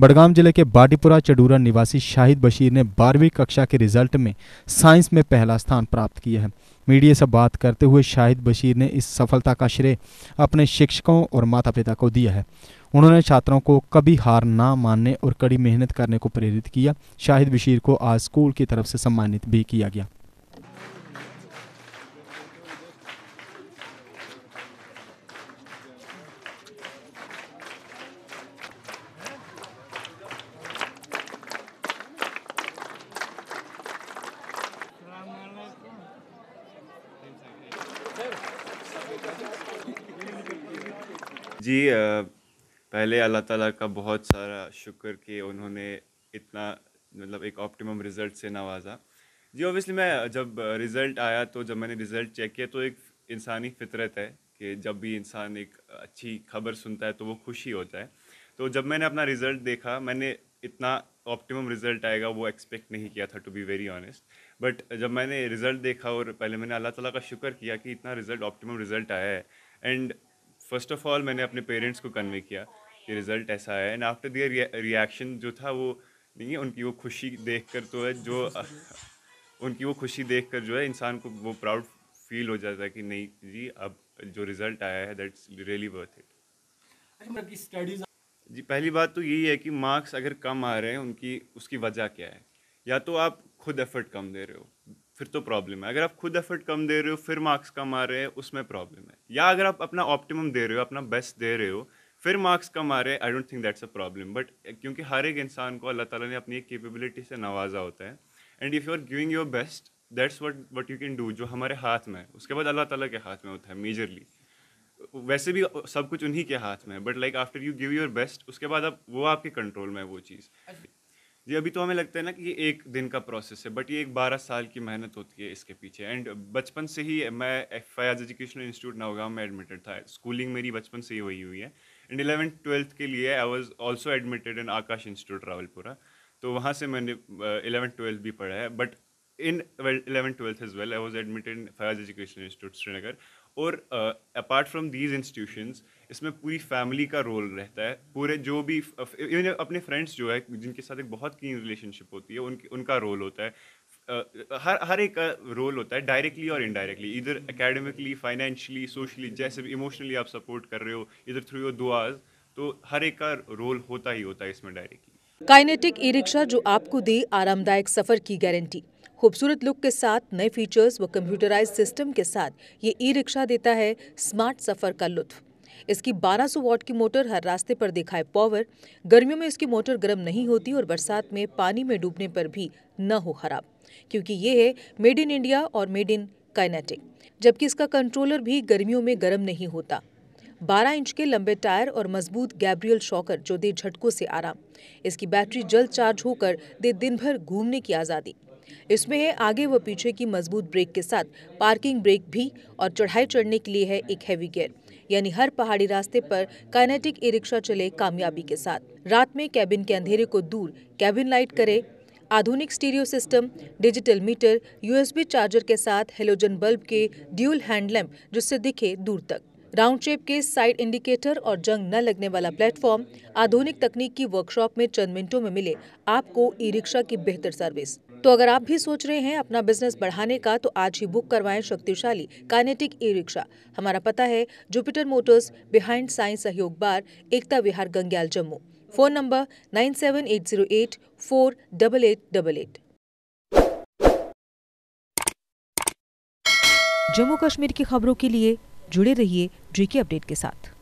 बडगाम जिले के बाडीपुरा चडूरा निवासी शाहिद बशीर ने बारहवीं कक्षा के रिजल्ट में साइंस में पहला स्थान प्राप्त किया है मीडिया से बात करते हुए शाहिद बशीर ने इस सफलता का श्रेय अपने शिक्षकों और माता पिता को दिया है उन्होंने छात्रों को कभी हार ना मानने और कड़ी मेहनत करने को प्रेरित किया शाहिद बशीर को आज स्कूल की तरफ से सम्मानित भी किया गया जी पहले अल्लाह ताला का बहुत सारा शुक्र कि उन्होंने इतना मतलब एक ऑप्टिमम रिज़ल्ट से नवाजा जी ऑब्वियसली मैं जब रिज़ल्ट आया तो जब मैंने रिज़ल्ट चेक किया तो एक इंसानी फितरत है कि जब भी इंसान एक अच्छी खबर सुनता है तो वो खुशी होता है तो जब मैंने अपना रिज़ल्ट देखा मैंने इतना ऑप्टिमम रिज़ल्ट आएगा वो एक्सपेक्ट नहीं किया था to be very honest but जब मैंने रिज़ल्ट देखा और पहले मैंने अल्लाह ताला का शुक्र किया कि इतना रिज़ल्ट ऑप्टिमम रिज़ल्ट आया है एंड फर्स्ट ऑफ ऑल मैंने अपने पेरेंट्स को कन्वे किया कि रिज़ल्ट ऐसा है एंड आफ्टर दियर रिएक्शन जो था वो नहीं है उनकी वो खुशी देख कर तो है जो उनकी वो खुशी देख कर जो है इंसान को वो प्राउड फील हो जाता है कि नहीं जी अब जो रिज़ल्ट आया है दैट्स रियली वर्थ इट जी पहली बात तो यही है कि मार्क्स अगर कम आ रहे हैं उनकी उसकी वजह क्या है या तो आप खुद एफर्ट कम दे रहे हो फिर तो प्रॉब्लम है अगर आप खुद एफर्ट कम दे रहे हो फिर मार्क्स कम आ रहे हैं उसमें प्रॉब्लम है या अगर आप अपना ऑप्टिमम दे रहे हो अपना बेस्ट दे रहे हो फिर मार्क्स कम आ रहे हैं I don't think that's a problem but क्योंकि हर एक इंसान को अल्लाह ताला ने अपनी एक केपेबिलिटी से नवाजा होता है and if you are giving your best that's what what you can do जो हमारे हाथ में है उसके बाद अल्लाह ताला के हाथ में होता है मेजरली वैसे भी सब कुछ उन्हीं के हाथ में है but like after you give your best उसके बाद अब वो आपके कंट्रोल में है वो चीज़ अच्छा। जी अभी तो हमें लगता है ना कि ये एक दिन का प्रोसेस है बट ये एक बारह साल की मेहनत होती है इसके पीछे एंड बचपन से ही मैं F I educational institute Nowgam में एडमिटेड था स्कूलिंग मेरी बचपन से ही वही हुई है एंड इलेवेंथ ट्वेल्थ के लिए I was also admitted in Aakash institute Rawalpora तो वहाँ से मैंने इलेवेंथ ट्वेल्थ भी पढ़ा है but in eleven twelfth is well I was admitted in education institute Srinagar और अपार्ट फ्रॉम दीज इंस्टीट्यूशंस इसमें पूरी फैमिली का रोल रहता है पूरे जो भी इवन uh, अपने फ्रेंड्स जो है जिनके साथ एक बहुत की रिलेशनशिप होती है उनकी उनका रोल होता है Uh, हर हर एक का uh, रोल होता है डायरेक्टली और इनडायरेक्टली इधर एकेडमिकली फाइनेंशियली सोशली जैसे भी इमोशनली आप सपोर्ट कर रहे हो इधर थ्रू योर दुआज तो हर एक का रोल होता ही होता है इसमें डायरेक्टली काइनेटिक ई रिक्शा जो आपको दे आरामदायक सफर की गारंटी खूबसूरत लुक के साथ नए फीचर्स व कंप्यूटराइज सिस्टम के साथ ये ई रिक्शा देता है स्मार्ट सफर का लुत्फ इसकी 1200 वॉट की मोटर हर रास्ते पर दिखाए पावर गर्मियों में इसकी मोटर गर्म नहीं होती और बरसात में पानी में डूबने पर भी न हो खराब क्योंकि ये है मेड इन इंडिया और मेड इन काइनेटिक जबकि इसका कंट्रोलर भी गर्मियों में गर्म नहीं होता 12 इंच के लंबे टायर और मजबूत गैब्रियल शॉकर जो दे झटकों से आराम इसकी बैटरी जल्द चार्ज होकर दे दिन भर घूमने की आज़ादी इसमें है आगे व पीछे की मजबूत ब्रेक के साथ पार्किंग ब्रेक भी और चढ़ाई चढ़ने के लिए है एक हैवी गियर यानी हर पहाड़ी रास्ते पर काइनेटिक ई रिक्शा चले कामयाबी के साथ रात में कैबिन के अंधेरे को दूर कैबिन लाइट करे आधुनिक stereo system digital meter USB charger के साथ हेलोजन बल्ब के ड्यूल हैंडलैम्प जिससे दिखे दूर तक राउंड शेप के साइड इंडिकेटर और जंग न लगने वाला प्लेटफॉर्म आधुनिक तकनीक की वर्कशॉप में चंद मिनटों में मिले आपको ई रिक्शा की बेहतर सर्विस तो अगर आप भी सोच रहे हैं अपना बिजनेस बढ़ाने का तो आज ही बुक करवाएं शक्तिशाली कानेटिक ई रिक्शा हमारा पता है जुपिटर मोटर्स बिहाइंड साइंस सहयोग बार Ekta Vihar Gangyal Jammu phone number nine seven eight zero eight four double eight double eight Jammu Kashmir की खबरों के लिए जुड़े रहिए जेके अपडेट के साथ